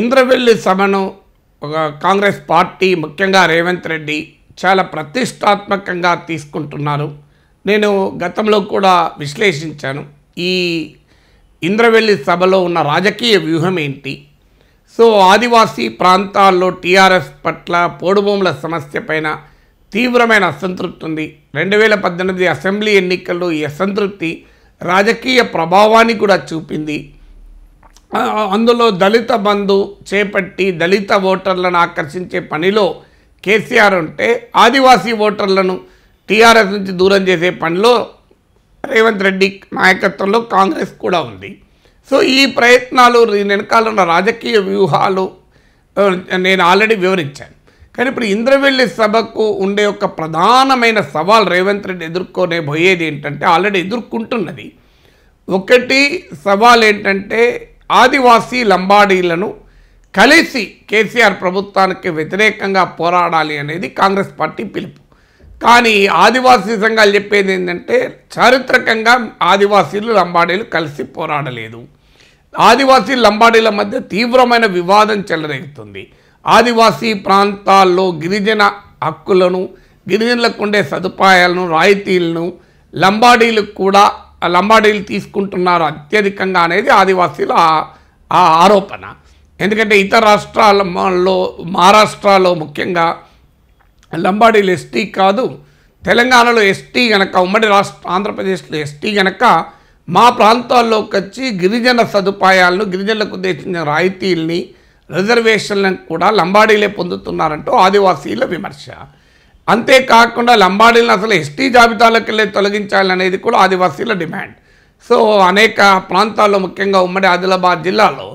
ఇంద్రవెల్లి సభను ఒక కాంగ్రెస్ పార్టీ ముఖ్యంగా రేవంత్ రెడ్డి చాలా ప్రతిష్టాత్మకంగా తీసుకుంటున్నారు నేను గతంలో కూడా విశ్లేషించాను ఈ ఇంద్రవెల్లి సభలో ఉన్న రాజకీయ వ్యూహం ఏంటి సో ఆదివాసీ ప్రాంతాల్లో టీఆర్ఎస్ పట్ల పోడుభూముల సమస్య పైన తీవ్రమైన అసంతృప్తి ఉంది రెండు వేల పద్దెనిమిది అసెంబ్లీ ఎన్నికల్లో ఈ అసంతృప్తి రాజకీయ ప్రభావాన్ని కూడా చూపింది అందులో దళిత బంధు చేపట్టి దళిత ఓటర్లను ఆకర్షించే పనిలో కేసీఆర్ ఉంటే ఆదివాసీ ఓటర్లను టీఆర్ఎస్ నుంచి దూరం చేసే పనిలో రేవంత్ రెడ్డి నాయకత్వంలో కాంగ్రెస్ కూడా ఉంది సో ఈ ప్రయత్నాలు వెనకాల ఉన్న రాజకీయ వ్యూహాలు నేను ఆల్రెడీ వివరించాను కానీ ఇప్పుడు ఇంద్రవెల్లి సభకు ఉండే ఒక ప్రధానమైన సవాల్ రేవంత్ రెడ్డి ఎదుర్కొనే పోయేది ఏంటంటే ఆల్రెడీ ఎదుర్కొంటున్నది ఒకటి సవాల్ ఏంటంటే ఆదివాసీ లంబాడీలను కలిసి కేసీఆర్ ప్రభుత్వానికి వ్యతిరేకంగా పోరాడాలి అనేది కాంగ్రెస్ పార్టీ పిలుపు కానీ ఆదివాసీ సంఘాలు చెప్పేది ఏంటంటే చారిత్రకంగా ఆదివాసీలు లంబాడీలు కలిసి పోరాడలేదు ఆదివాసీ లంబాడీల మధ్య తీవ్రమైన వివాదం చెలరేగుతుంది ఆదివాసీ ప్రాంతాల్లో గిరిజన హక్కులను గిరిజనులకు ఉండే సదుపాయాలను రాయితీలను లంబాడీలకు కూడా లంబాడీలు తీసుకుంటున్నారు అత్యధికంగా అనేది ఆదివాసీల ఆరోపణ ఎందుకంటే ఇతర రాష్ట్రాలలో మహారాష్ట్రలో ముఖ్యంగా లంబాడీలు ఎస్టీ కాదు తెలంగాణలో ఎస్టీ గనక ఉమ్మడి రాష్ట్ర ఆంధ్రప్రదేశ్లో ఎస్టీ గనక మా ప్రాంతాల్లోకి వచ్చి గిరిజన సదుపాయాలను గిరిజనులకు ఉద్దేశించిన రాయితీల్ని రిజర్వేషన్లను కూడా లంబాడీలే పొందుతున్నారంటూ ఆదివాసీల విమర్శ అంతేకాకుండా లంబాడీలను అసలు ఎస్టీ జాబితాలోకి వెళ్ళి తొలగించాలనేది కూడా ఆదివాసీల డిమాండ్ సో అనేక ప్రాంతాల్లో ముఖ్యంగా ఉమ్మడి ఆదిలాబాద్ జిల్లాలో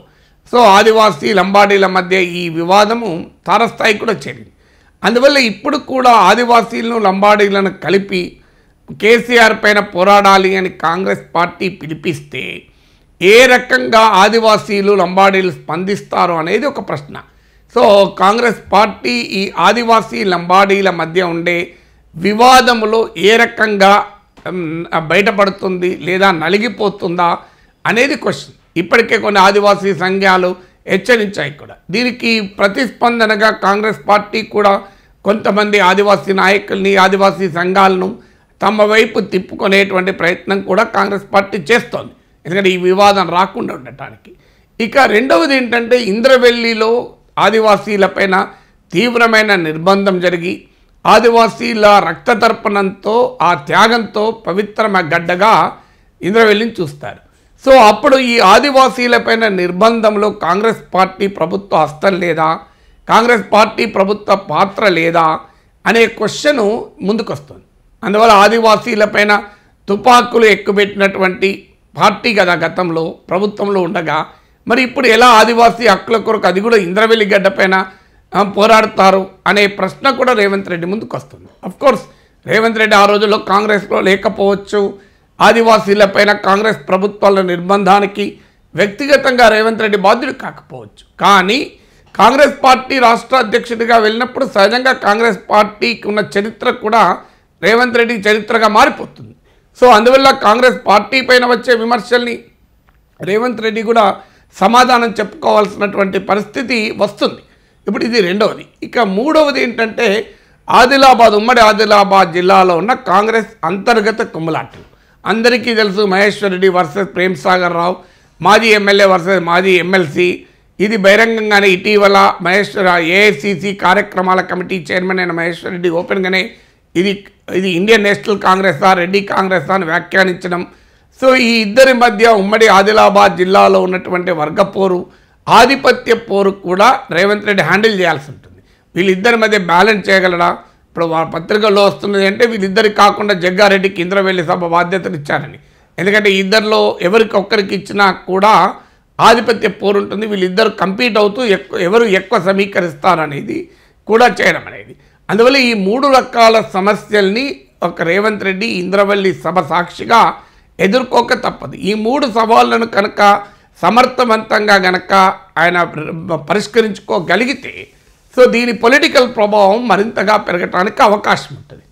సో ఆదివాసీ లంబాడీల మధ్య ఈ వివాదము తారస్థాయి కూడా చేరింది అందువల్ల ఇప్పుడు కూడా ఆదివాసీలను లంబాడీలను కలిపి కేసీఆర్ పైన పోరాడాలి అని కాంగ్రెస్ పార్టీ పిలిపిస్తే ఏ రకంగా ఆదివాసీలు లంబాడీలు స్పందిస్తారు అనేది ఒక ప్రశ్న సో కాంగ్రెస్ పార్టీ ఈ ఆదివాసీ లంబాడీల మధ్య ఉండే వివాదములో ఏ రకంగా బయటపడుతుంది లేదా నలిగిపోతుందా అనేది క్వశ్చన్ ఇప్పటికే కొన్ని ఆదివాసీ సంఘాలు హెచ్చరించాయి కూడా దీనికి ప్రతిస్పందనగా కాంగ్రెస్ పార్టీ కూడా కొంతమంది ఆదివాసీ నాయకుల్ని ఆదివాసీ సంఘాలను తమ వైపు తిప్పుకునేటువంటి ప్రయత్నం కూడా కాంగ్రెస్ పార్టీ చేస్తోంది ఎందుకంటే ఈ వివాదం రాకుండా ఉండటానికి ఇక రెండవది ఏంటంటే ఇంద్రవెల్లిలో ఆదివాసీలపైన తీవ్రమైన నిర్బంధం జరిగి ఆదివాసీల రక్తతర్పణంతో ఆ త్యాగంతో పవిత్రమ గడ్డగా ఇంద్రవెల్లిని చూస్తారు సో అప్పుడు ఈ ఆదివాసీలపైన నిర్బంధంలో కాంగ్రెస్ పార్టీ ప్రభుత్వ హస్తం లేదా కాంగ్రెస్ పార్టీ ప్రభుత్వ పాత్ర లేదా అనే క్వశ్చను ముందుకొస్తుంది అందువల్ల ఆదివాసీలపైన తుపాకులు ఎక్కుపెట్టినటువంటి పార్టీ కదా గతంలో ప్రభుత్వంలో ఉండగా మరి ఇప్పుడు ఎలా ఆదివాసీ హక్కుల కొరకు అది కూడా ఇంద్రవెల్లి గడ్డపైన పోరాడతారు అనే ప్రశ్న కూడా రేవంత్ రెడ్డి ముందుకు వస్తుంది అఫ్కోర్స్ రేవంత్ రెడ్డి ఆ రోజుల్లో కాంగ్రెస్లో లేకపోవచ్చు ఆదివాసీలపైన కాంగ్రెస్ ప్రభుత్వాల నిర్బంధానికి వ్యక్తిగతంగా రేవంత్ రెడ్డి బాధ్యుడు కాకపోవచ్చు కానీ కాంగ్రెస్ పార్టీ రాష్ట్ర అధ్యక్షుడిగా వెళ్ళినప్పుడు సహజంగా కాంగ్రెస్ పార్టీకి ఉన్న చరిత్ర కూడా రేవంత్ రెడ్డి చరిత్రగా మారిపోతుంది సో అందువల్ల కాంగ్రెస్ పార్టీ పైన వచ్చే విమర్శల్ని రేవంత్ రెడ్డి కూడా సమాధానం చెప్పుకోవాల్సినటువంటి పరిస్థితి వస్తుంది ఇప్పుడు ఇది రెండవది ఇక మూడవది ఏంటంటే ఆదిలాబాద్ ఉమ్మడి ఆదిలాబాద్ జిల్లాలో ఉన్న కాంగ్రెస్ అంతర్గత కుమ్మలాటలు అందరికీ తెలుసు మహేశ్వర రెడ్డి వర్సెస్ ప్రేమ్ సాగర్ రావు మాజీ ఎమ్మెల్యే వర్సెస్ మాజీ ఎమ్మెల్సీ ఇది బహిరంగంగానే ఇటీవల మహేశ్వర ఏఐసిసి కార్యక్రమాల కమిటీ చైర్మన్ అయిన మహేశ్వర్ రెడ్డి ఓపెన్గానే ఇది ఇది ఇండియన్ నేషనల్ కాంగ్రెసా రెడ్డి కాంగ్రెస్ అని వ్యాఖ్యానించడం సో ఈ ఇద్దరి మధ్య ఉమ్మడి ఆదిలాబాద్ జిల్లాలో ఉన్నటువంటి వర్గ పోరు ఆధిపత్య పోరు కూడా రేవంత్ రెడ్డి హ్యాండిల్ చేయాల్సి ఉంటుంది వీళ్ళిద్దరి మధ్య బ్యాలెన్స్ చేయగలడా ఇప్పుడు పత్రికల్లో వస్తున్నది అంటే వీళ్ళిద్దరికి కాకుండా జగ్గారెడ్డికి ఇంద్రవెల్లి సభ బాధ్యతలు ఇచ్చారని ఎందుకంటే ఇద్దరిలో ఎవరికి ఒక్కరికి ఇచ్చినా కూడా ఆధిపత్య పోరు ఉంటుంది వీళ్ళిద్దరు కంపీట్ అవుతూ ఎవరు ఎక్కువ సమీకరిస్తారనేది కూడా చేయడం అనేది అందువల్ల ఈ మూడు రకాల సమస్యల్ని ఒక రేవంత్ రెడ్డి ఇంద్రవల్లి సభ సాక్షిగా ఎదుర్కోక తప్పదు ఈ మూడు సవాళ్లను కనుక సమర్థవంతంగా గనక ఆయన పరిష్కరించుకోగలిగితే సో దీని పొలిటికల్ ప్రభావం మరింతగా పెరగటానికి అవకాశం ఉంటుంది